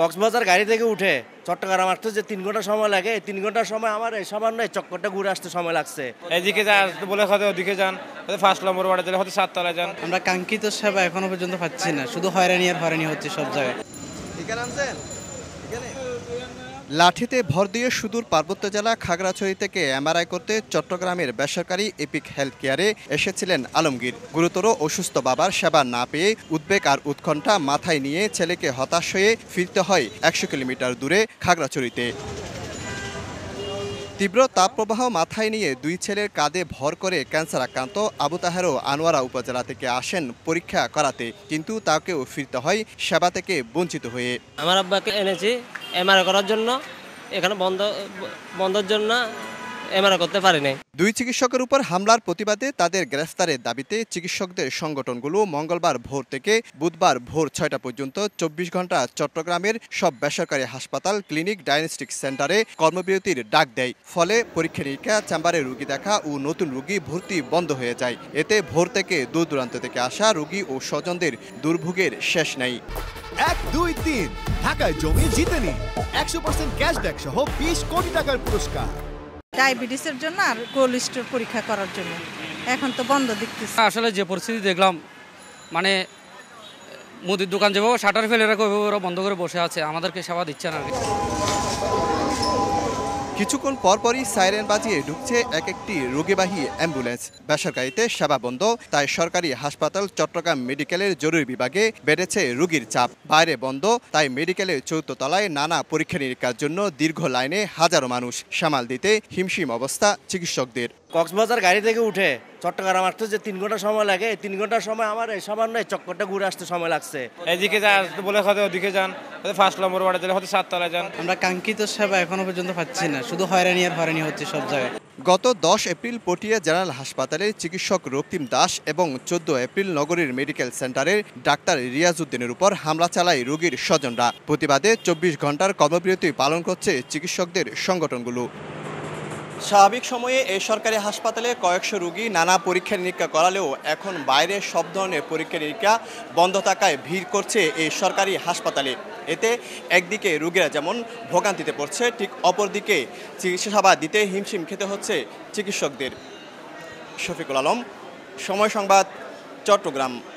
কক্সবাজার গাড়ি থেকে উঠে চট্টগ্রাম আসতে যে তিন ঘন্টা সময় লাগে তিন ঘন্টা সময় আমার এই সামান্য নয় চক্করটা ঘুরে আসতে সময় লাগছে এদিকে আসতে বলে হয়তো ওদিকে যান ফার্স্ট নম্বর ওয়ার্ডে দিলে হয়তো সাততলায় যান আমরা কাঙ্ক্ষিত সেবা এখনো পর্যন্ত পাচ্ছি না শুধু হয়রানি আর হয়রানি হচ্ছে সব জায়গায় ঠিক আনছেন লাঠিতে ভর দিয়ে সুদূর পার্বত্য জেলা খাগড়াছড়ি থেকে এমআরআই করতে চট্টগ্রামের বেসরকারি এপিক হেলথ কেয়ারে এসেছিলেন আলমগীর গুরুতর অসুস্থ বাবার সেবা না পেয়ে উদ্বেগ আর উৎকণ্ঠা মাথায় নিয়ে ছেলেকে হতাশ হয়ে ফিরতে হয় একশো কিলোমিটার দূরে খাগড়াছড়িতে তীব্র তাপপ্রবাহ মাথায় নিয়ে দুই ছেলের কাঁধে ভর করে ক্যান্সার আক্রান্ত আবু তাহারও আনোয়ারা উপজেলা থেকে আসেন পরীক্ষা করাতে কিন্তু তাকেও ফিরতে হয় সেবা থেকে বঞ্চিত হয়ে আমার আব্বাকে এনেছি এমআরআই করার জন্য এখানে বন্ধ বন্ধের জন্য এমআরআই করতে পারে নাই দুই চিকিৎসকের উপর হামলার প্রতিবাদে তাদের গ্রেফতারের দাবিতে চিকিৎসকদের সংগঠনগুলো মঙ্গলবার ভোর থেকে বুধবার ভোর ছয়টা পর্যন্ত চব্বিশ ঘন্টা চট্টগ্রামের সব বেসরকারি হাসপাতাল ক্লিনিক ডায়াগনস্টিক সেন্টারে কর্মবিরতির ডাক দেয় ফলে পরীক্ষা নিরীক্ষা চেম্বারে রুগী দেখা ও নতুন রুগী ভর্তি বন্ধ হয়ে যায় এতে ভোর থেকে দূর দূরান্ত থেকে আসা রুগী ও স্বজনদের দুর্ভোগের শেষ নাই এক দুই তিন ঢাকায় জমি জিতে নিন একশো পার্সেন্ট ক্যাশব্যাক সহ বিশ কোটি টাকার পুরস্কার ডায়াবেটিসের জন্য আর কোলেস্টোর পরীক্ষা করার জন্য এখন তো বন্ধ দেখতেছি আসলে যে পরিস্থিতি দেখলাম মানে মুদির দোকান যেভাবে শাটার ফেলে রাখো ওরা বন্ধ করে বসে আছে আমাদেরকে সেবা দিচ্ছে না কিছুক্ষণ পরপরই সাইরেন বাজিয়ে ঢুকছে এক একটি রোগীবাহী অ্যাম্বুলেন্স বেসরকারিতে সেবা বন্ধ তাই সরকারি হাসপাতাল চট্টগ্রাম মেডিকেলের জরুরি বিভাগে বেড়েছে রোগীর চাপ বাইরে বন্ধ তাই মেডিকেলের চৌদ্দ তলায় নানা পরীক্ষা নিরীক্ষার জন্য দীর্ঘ লাইনে হাজারো মানুষ সামাল দিতে হিমশিম অবস্থা চিকিৎসকদের কক্সবাজার গাড়ি থেকে উঠে চট্টগ্রাম আসতে যে তিন ঘন্টা সময় লাগে এই তিন ঘন্টা সময় আমার এই সামান্য এই চক্করটা ঘুরে আসতে সময় লাগছে এদিকে যা আসতে বলে হয়তো ওদিকে যান হয়তো ফার্স্ট নম্বর ওয়ার্ডে যান হয়তো সাততলায় যান আমরা কাঙ্ক্ষিত সেবা এখনো পর্যন্ত পাচ্ছি না শুধু হয়রানি আর হয়রানি হচ্ছে সব জায়গায় গত দশ এপ্রিল পটিয়া জেনারেল হাসপাতালে চিকিৎসক রক্তিম দাস এবং চোদ্দ এপ্রিল নগরীর মেডিকেল সেন্টারের ডাক্তার রিয়াজউদ্দিনের উপর হামলা চালায় রোগীর স্বজনরা প্রতিবাদে চব্বিশ ঘন্টার কর্মবিরতি পালন করছে চিকিৎসকদের সংগঠনগুলো স্বাভাবিক সময়ে এই সরকারি হাসপাতালে কয়েকশো রুগী নানা পরীক্ষা নিরীক্ষা করালেও এখন বাইরে সব ধরনের পরীক্ষা নিরীক্ষা বন্ধ থাকায় ভিড় করছে এই সরকারি হাসপাতালে এতে একদিকে রুগীরা যেমন ভোগান্তিতে পড়ছে ঠিক অপরদিকে চিকিৎসা সেবা দিতে হিমশিম খেতে হচ্ছে চিকিৎসকদের শফিকুল আলম সময় সংবাদ চট্টগ্রাম